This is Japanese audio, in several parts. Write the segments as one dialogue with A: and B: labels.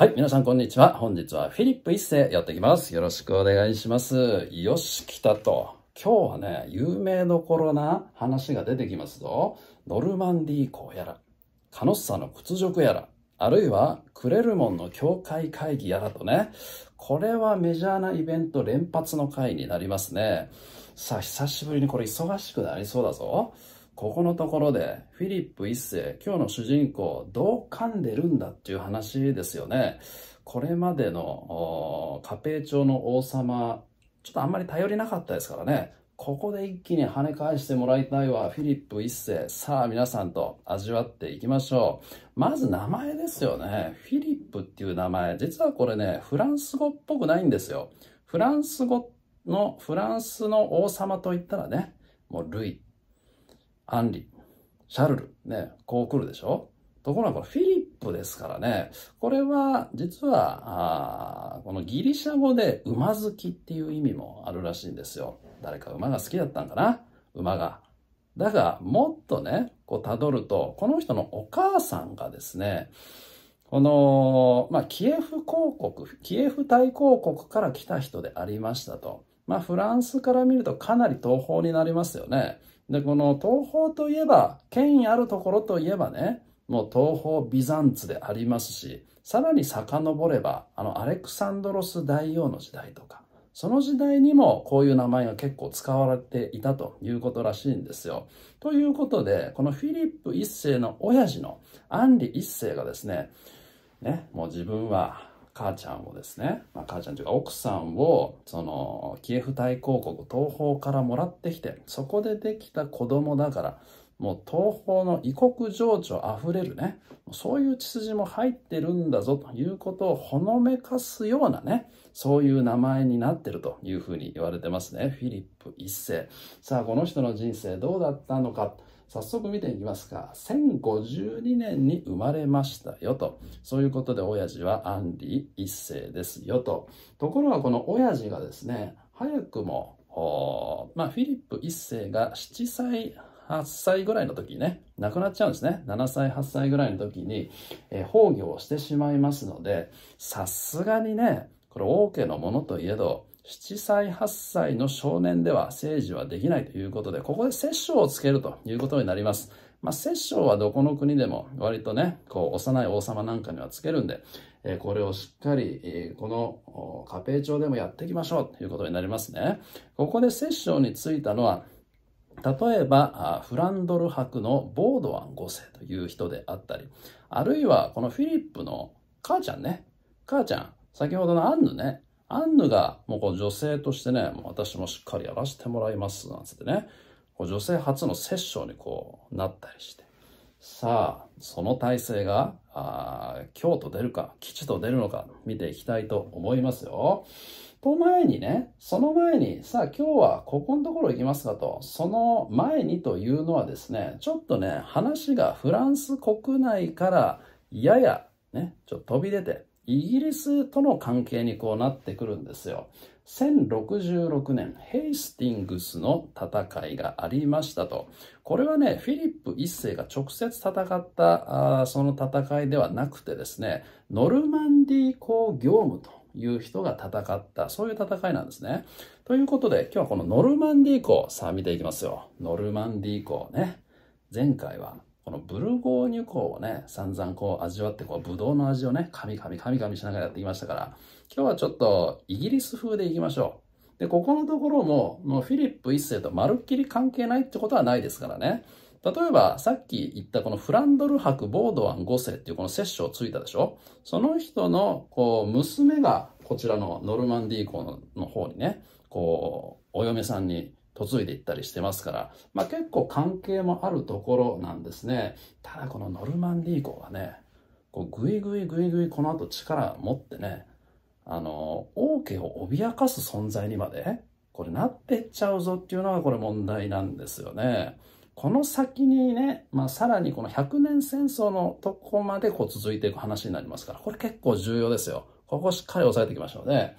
A: はい、皆さんこんにちは。本日はフィリップ一世やっていきます。よろしくお願いします。よし、来たと。今日はね、有名どころな話が出てきますぞ。ノルマンディー校やら、カノッサの屈辱やら、あるいはクレルモンの教会会議やらとね、これはメジャーなイベント連発の回になりますね。さあ、久しぶりにこれ忙しくなりそうだぞ。ここのところで、フィリップ一世、今日の主人公、どう噛んでるんだっていう話ですよね。これまでの、家庭町の王様、ちょっとあんまり頼りなかったですからね。ここで一気に跳ね返してもらいたいわ。フィリップ一世。さあ皆さんと味わっていきましょう。まず名前ですよね。フィリップっていう名前。実はこれね、フランス語っぽくないんですよ。フランス語の、フランスの王様といったらね、もうルイアンリ、シャルル、ね、こう来るでしょところがこれフィリップですからね、これは実は、このギリシャ語で馬好きっていう意味もあるらしいんですよ。誰か馬が好きだったんかな馬が。だが、もっとね、こう辿ると、この人のお母さんがですね、この、まあ、キエフ公国、キエフ大公国から来た人でありましたと。まあ、フランスから見るとかなり東方になりますよね。で、この東方といえば、権威あるところといえばね、もう東方ビザンツでありますし、さらに遡れば、あのアレクサンドロス大王の時代とか、その時代にもこういう名前が結構使われていたということらしいんですよ。ということで、このフィリップ一世の親父のアンリ一世がですね、ね、もう自分は母ちゃんをですね、まあ、母ちゃんというか奥さんをそのキエフ大公国東方からもらってきてそこでできた子供だからもう東方の異国情緒あふれるねそういう血筋も入ってるんだぞということをほのめかすようなねそういう名前になってるというふうに言われてますねフィリップ一世さあこの人の人生どうだったのか早速見ていきますか。1052年に生まれましたよと。そういうことで親父はアンリー一世ですよと。ところがこの親父がですね、早くも、まあ、フィリップ一世が7歳、8歳ぐらいの時にね、亡くなっちゃうんですね。7歳、8歳ぐらいの時に、えー、崩御をしてしまいますので、さすがにね、これ王家のものといえど、7歳、8歳の少年では政治はできないということで、ここで摂政をつけるということになります。まあ、摂政はどこの国でも割とね、こう、幼い王様なんかにはつけるんで、えこれをしっかり、えこの家庭庁でもやっていきましょうということになりますね。ここで摂政についたのは、例えば、フランドル博のボードワン5世という人であったり、あるいはこのフィリップの母ちゃんね、母ちゃん、先ほどのアンヌね、アンヌが、もうこの女性としてね、もう私もしっかりやらせてもらいます、なんつってね、こう女性初のセッションにこうなったりして。さあ、その体制が、あ京都出るか、吉と出るのか、見ていきたいと思いますよ。と前にね、その前に、さあ今日はここのところ行きますかと、その前にというのはですね、ちょっとね、話がフランス国内からややね、ちょっと飛び出て、イギリスとの関係にこうなってくるんですよ。1066年、ヘイスティングスの戦いがありましたと。これはね、フィリップ一世が直接戦ったあその戦いではなくてですね、ノルマンディー公業務という人が戦った、そういう戦いなんですね。ということで、今日はこのノルマンディー公、さあ見ていきますよ。ノルマンディー公ね。前回はこのブルゴーニュ港をね、散々こう味わって、こう、ブドウの味をね、カミカミカミカミしながらやってきましたから、今日はちょっとイギリス風でいきましょう。で、ここのところも、もうフィリップ一世とまるっきり関係ないってことはないですからね。例えば、さっき言ったこのフランドル博ボードワン5世っていうこの摂政ついたでしょその人の、こう、娘がこちらのノルマンディー港の方にね、こう、お嫁さんに嫁いでいったりしてますから、まあ、結構関係もあるところなんですね。ただこのノルマンディー校はね、こうグイグイグイグイこの後力を持ってね、あの、王家を脅かす存在にまで、これなってっちゃうぞっていうのがこれ問題なんですよね。この先にね、まあ、さらにこの100年戦争のとこまでこう続いていく話になりますから、これ結構重要ですよ。ここしっかり押さえていきましょうね。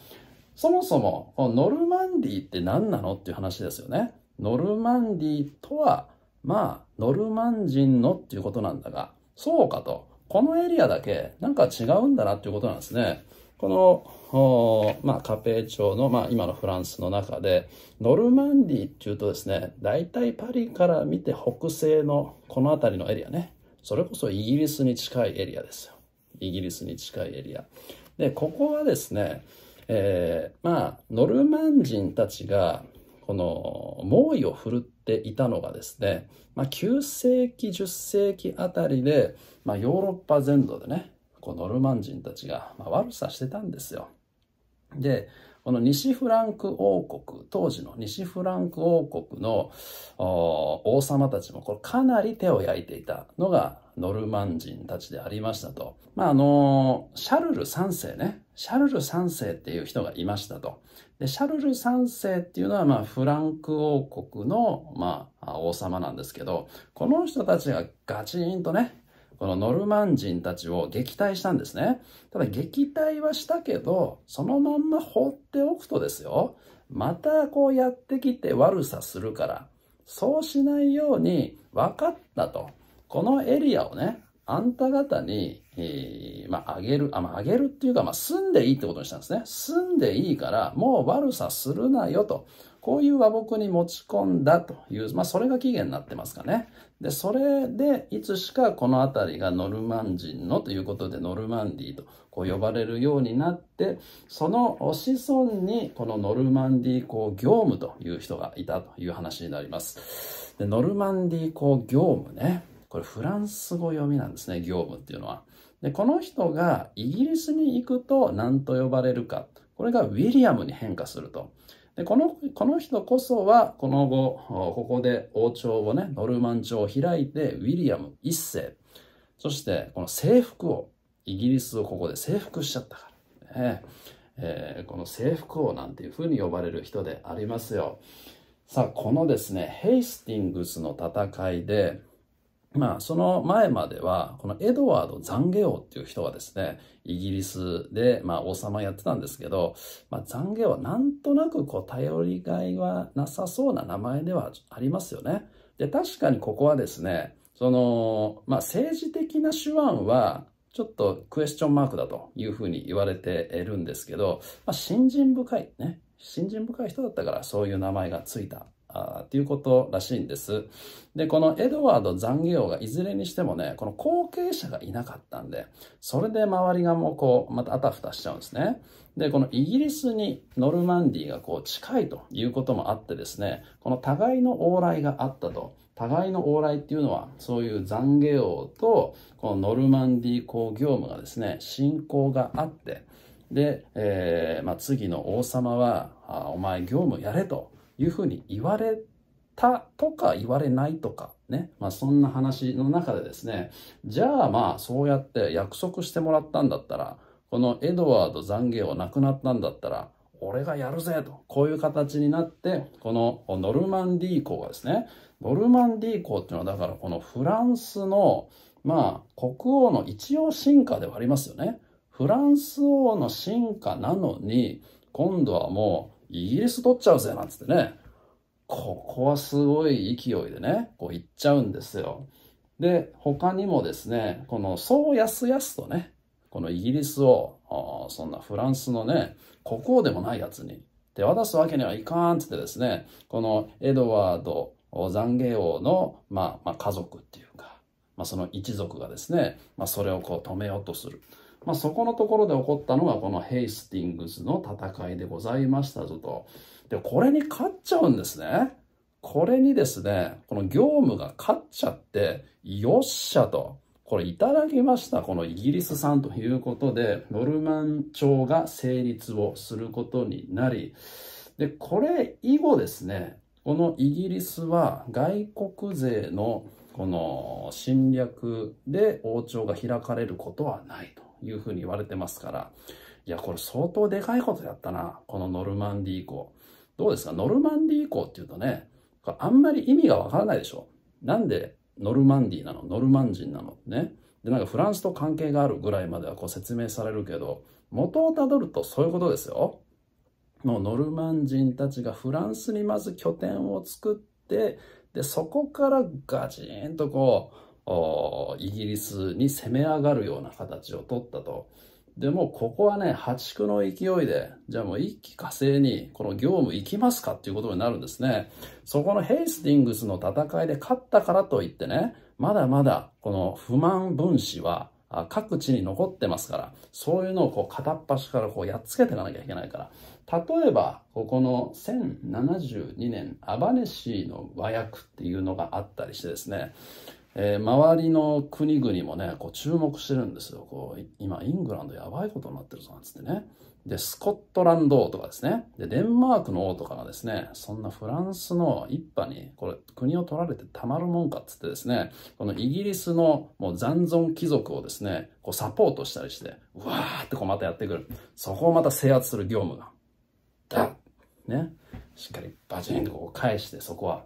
A: そもそも、このノルマンディって何なのっていう話ですよね。ノルマンディとは、まあ、ノルマン人のっていうことなんだが、そうかと。このエリアだけ、なんか違うんだなっていうことなんですね。この、まあ、カペー町の、まあ、今のフランスの中で、ノルマンディっていうとですね、大体パリから見て北西のこの辺りのエリアね。それこそイギリスに近いエリアですよ。イギリスに近いエリア。で、ここはですね、えー、まあ、ノルマン人たちが、この猛威を振るっていたのがですね、まあ、9世紀10世紀あたりで、まあ、ヨーロッパ全土でねこうノルマン人たちが、ま悪さしてたんですよ。でこの西フランク王国、当時の西フランク王国の王様たちもこれかなり手を焼いていたのがノルマン人たちでありましたと。まあ、あの、シャルル3世ね。シャルル3世っていう人がいましたと。で、シャルル3世っていうのは、まあ、フランク王国の、まあ、王様なんですけど、この人たちがガチンとね、このノルマン人たちを撃退したんですね。ただ撃退はしたけど、そのまんま放っておくとですよ、またこうやってきて悪さするから、そうしないように分かったと。このエリアをね、あんた方に、えー、まあ、あげる、あ、まあ、あげるっていうか、まあ、住んでいいってことにしたんですね。住んでいいから、もう悪さするなよと。こういう和睦に持ち込んだという、まあ、それが起源になってますかね。で、それで、いつしかこの辺りがノルマン人のということで、ノルマンディーとこう呼ばれるようになって、その子孫にこのノルマンディー公業務という人がいたという話になります。で、ノルマンディー公業務ね。これフランス語読みなんですね、業務っていうのは。で、この人がイギリスに行くと何と呼ばれるか。これがウィリアムに変化すると。でこのこの人こそはこの後ここで王朝をねノルマン朝を開いてウィリアム1世そしてこの征服をイギリスをここで征服しちゃったから、ねえー、この征服王なんていうふうに呼ばれる人でありますよさあこのですねヘイスティングスの戦いでまあ、その前までは、このエドワード・ザンゲオっていう人はですね、イギリスで、まあ、王様やってたんですけど、まあ、ザンゲオはなんとなく、こう、頼りがいはなさそうな名前ではありますよね。で、確かにここはですね、その、まあ、政治的な手腕は、ちょっとクエスチョンマークだというふうに言われているんですけど、まあ、信心深いね、信心深い人だったから、そういう名前がついたあっていうことらしいんです。で、このエドワード・ザンゲ王がいずれにしてもね、この後継者がいなかったんで、それで周りがもうこう、またあたふたしちゃうんですね。で、このイギリスにノルマンディーがこう近いということもあってですね、この互いの往来があったと。互いの往来っていうのは、そういう残業王と、このノルマンディー公業務がですね、信仰があって、で、えー、まあ、次の王様は、あお前業務やれと。いうふうに言われたとか言われないとかね、まあ、そんな話の中でですねじゃあまあそうやって約束してもらったんだったらこのエドワード懺悔を亡くなったんだったら俺がやるぜとこういう形になってこのノルマンディー校がですねノルマンディー校っていうのはだからこのフランスのまあ国王の一応進化ではありますよねフランス王の進化なのに今度はもうイギリス取っちゃうぜ、なんつってね。ここはすごい勢いでね、こう行っちゃうんですよ。で、他にもですね、この、そうやすやすとね、このイギリスを、そんなフランスのね、国王でもないやつに手渡すわけにはいかんっつってですね、このエドワード懺悔王の、まあ、まあ、家族っていうか、まあ、その一族がですね、まあ、それをこう止めようとする。まあ、そこのところで起こったのがこのヘイスティングスの戦いでございましたぞと。で、これに勝っちゃうんですね。これにですね、この業務が勝っちゃって、よっしゃと。これいただきました、このイギリス産ということで、ノルマン朝が成立をすることになり、で、これ以後ですね、このイギリスは外国勢のこの侵略で王朝が開かれることはないと。いうふうに言われてますから、いや、これ相当でかいことやったな、このノルマンディー降。どうですかノルマンディー降っていうとね、あんまり意味がわからないでしょ。なんでノルマンディーなのノルマン人なのね。で、なんかフランスと関係があるぐらいまではこう説明されるけど、元をたどるとそういうことですよ。もうノルマン人たちがフランスにまず拠点を作って、で、そこからガチンとこう、イギリスに攻め上がるような形を取ったと。でもここはね、破竹の勢いで、じゃあもう一気火星にこの業務行きますかっていうことになるんですね。そこのヘイスティングスの戦いで勝ったからといってね、まだまだこの不満分子は各地に残ってますから、そういうのをこう片っ端からこうやっつけていかなきゃいけないから、例えば、ここの1072年、アバネシーの和訳っていうのがあったりしてですね、えー、周りの国々もね、こう注目してるんですよ。こう、今、イングランドやばいことになってるぞ、なんつってね。で、スコットランド王とかですね。で、デンマークの王とかがですね、そんなフランスの一派に、これ、国を取られてたまるもんかっつってですね、このイギリスのもう残存貴族をですね、こうサポートしたりして、うわーってこうまたやってくる。そこをまた制圧する業務が。だね。しっかりバチンとこう返して、そこは。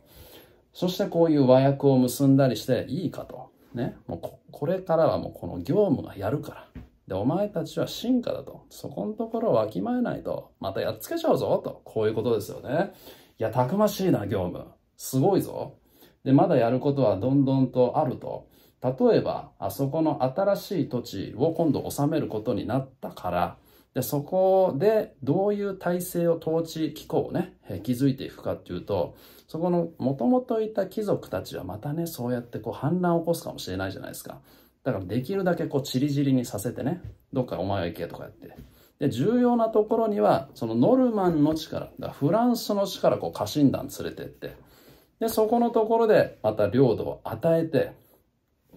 A: そしてこういう和訳を結んだりしていいかと。ね。もうこれからはもうこの業務がやるから。で、お前たちは進化だと。そこのところをわきまえないと、またやっつけちゃうぞと。こういうことですよね。いや、たくましいな、業務。すごいぞ。で、まだやることはどんどんとあると。例えば、あそこの新しい土地を今度収めることになったから、で、そこでどういう体制を、統治機構をね、築いていくかっていうと、そこの元々いた貴族たちはまたね、そうやってこう反乱を起こすかもしれないじゃないですか。だからできるだけこう、チリジリにさせてね、どっかお前は行けとかやって。で、重要なところには、そのノルマンの力、だフランスの力こう、家臣団連れてって、で、そこのところでまた領土を与えて、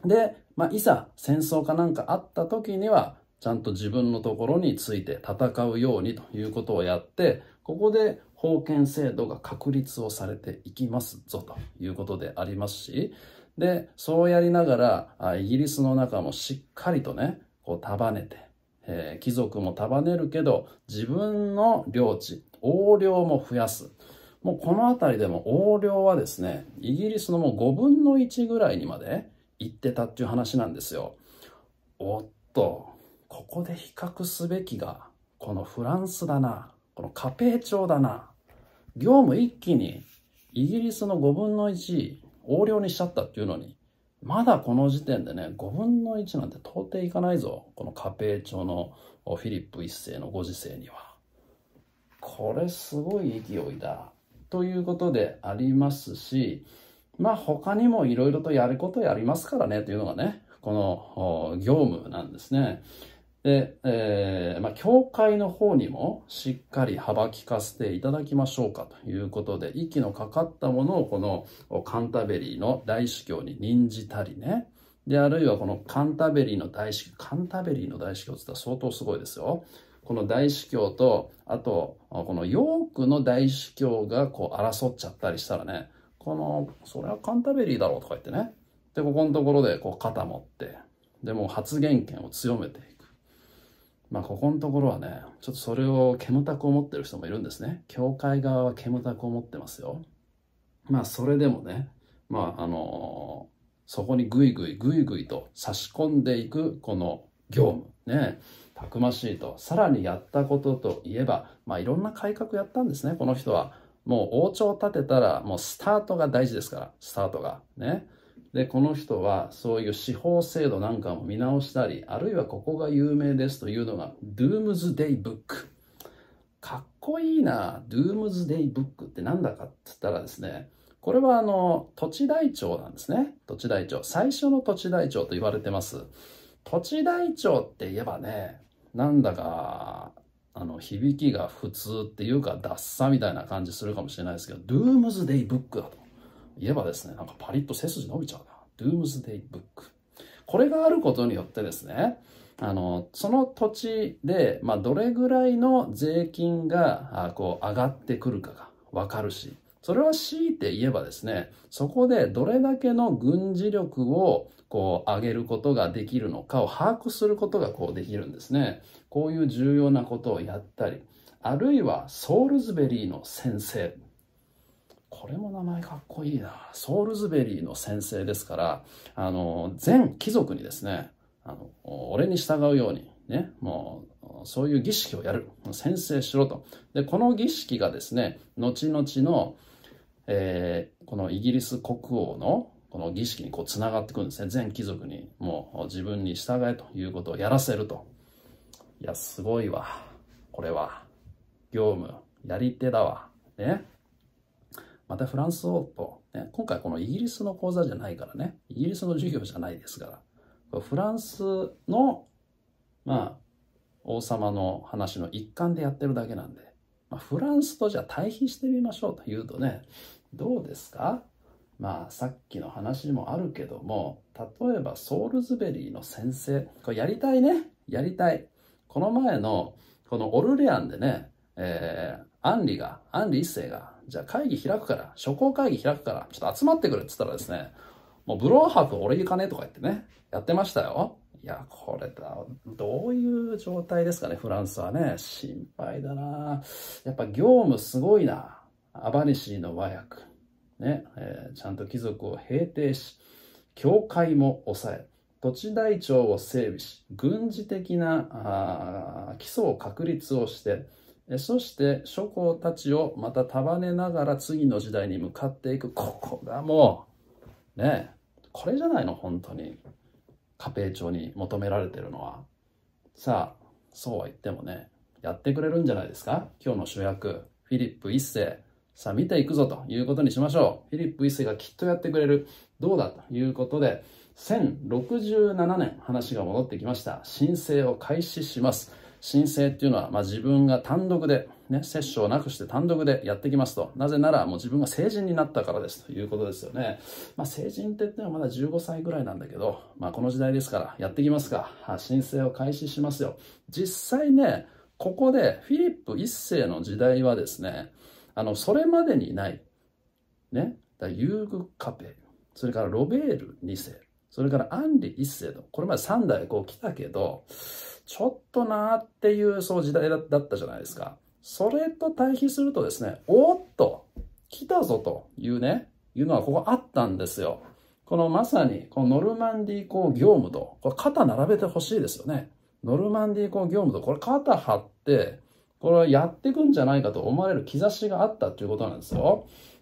A: で、まあ、いざ戦争かなんかあった時には、ちゃんと自分のところについて戦うようにということをやって、ここで封建制度が確立をされていきますぞということでありますし、で、そうやりながら、イギリスの中もしっかりとね、こう束ねて、えー、貴族も束ねるけど、自分の領地、横領も増やす。もうこの辺りでも横領はですね、イギリスのもう5分の1ぐらいにまで行ってたっていう話なんですよ。おっと、ここで比較すべきが、このフランスだな、このカペー町だな、業務一気にイギリスの5分の1横領にしちゃったっていうのに、まだこの時点でね、5分の1なんて到底いかないぞ。このカペー町のフィリップ一世のご時世には。これすごい勢いだ。ということでありますし、まあ他にもいろいろとやることやりますからねというのがね、この業務なんですね。で、えー、まあ、教会の方にもしっかり幅利かせていただきましょうかということで、息のかかったものをこのカンタベリーの大司教に任じたりね。で、あるいはこのカンタベリーの大司教、カンタベリーの大司教って言ったら相当すごいですよ。この大司教と、あと、このヨークの大司教がこう争っちゃったりしたらね、この、それはカンタベリーだろうとか言ってね。で、ここのところでこう肩持って、でも発言権を強めていく。まあ、ここのところはね、ちょっとそれを煙たく思ってる人もいるんですね。教会側は煙たく思ってますよ。まあ、それでもね、まあ、あのー、そこにぐいぐいぐいぐいと差し込んでいく、この業務、ね、たくましいと。さらにやったことといえば、まあ、いろんな改革やったんですね、この人は。もう王朝を立てたら、もうスタートが大事ですから、スタートが。ね。で、この人はそういう司法制度なんかも見直したり、あるいはここが有名ですというのが、ドゥームズ・デイ・ブック」かっこいいな、ドゥームズ・デイ・ブック」って何だかって言ったらですね、これはあの、土地台帳なんですね。土地台帳。最初の土地台帳と言われてます。土地台帳って言えばね、なんだか、あの、響きが普通っていうか、ダッサみたいな感じするかもしれないですけど、ドゥームズ・デイ・ブック」だと。言えばですね、なんかパリッと背筋伸びちゃうな。ドゥームズデイブック。これがあることによってですね、あの、その土地で、まあ、どれぐらいの税金が、あこう、上がってくるかがわかるし、それは強いて言えばですね、そこでどれだけの軍事力を、こう、上げることができるのかを把握することが、こう、できるんですね。こういう重要なことをやったり、あるいは、ソールズベリーの先生。これも名前かっこいいな。ソールズベリーの先生ですから、あの、全貴族にですね、あの、俺に従うように、ね、もう、そういう儀式をやる。先生しろと。で、この儀式がですね、後々の、えー、このイギリス国王の、この儀式にこう繋がってくるんですね。全貴族に、もう自分に従えということをやらせると。いや、すごいわ。これは。業務、やり手だわ。ね。またフランスをと、ね、今回このイギリスの講座じゃないからね、イギリスの授業じゃないですから、フランスの、まあ、王様の話の一環でやってるだけなんで、まあ、フランスとじゃあ対比してみましょうというとね、どうですかまあさっきの話もあるけども、例えばソールズベリーの先生、これやりたいね、やりたい。この前の、このオルレアンでね、えー、アンリが、アンリ一世が、じゃあ会議開くから、初行会議開くから、ちょっと集まってくるって言ったらですね、もうブローハープ俺行かねとか言ってね、やってましたよ。いや、これだ、どういう状態ですかね、フランスはね。心配だなやっぱ業務すごいな。アバニシーの和訳。ね、えー、ちゃんと貴族を平定し、教会も抑え、土地台帳を整備し、軍事的な基礎を確立をして、そして諸侯たちをまた束ねながら次の時代に向かっていく。ここがもう、ねえ、これじゃないの、本当に。家庭庁に求められてるのは。さあ、そうは言ってもね、やってくれるんじゃないですか今日の主役、フィリップ一世。さあ、見ていくぞということにしましょう。フィリップ一世がきっとやってくれる。どうだということで、1067年話が戻ってきました。申請を開始します。申請っていうのは、まあ、自分が単独で、ね、接種をなくして単独でやってきますと。なぜなら、もう自分が成人になったからですということですよね。まあ、成人って言ってもまだ15歳ぐらいなんだけど、まあ、この時代ですから、やってきますか。申請を開始しますよ。実際ね、ここでフィリップ一世の時代はですね、あの、それまでにない、ね、だユーグ・カペ、それからロベール2世、それからアンリ一世と、これまで3代こう来たけど、ちょっとなーっていうその時代だったじゃないですか。それと対比するとですね、おっと、来たぞというね、いうのはここあったんですよ。このまさに、このノルマンディー公業務と、これ肩並べてほしいですよね。ノルマンディー公業務と、これ肩張って、これはやっていくんじゃないかと思われる兆しがあったということなんですよ。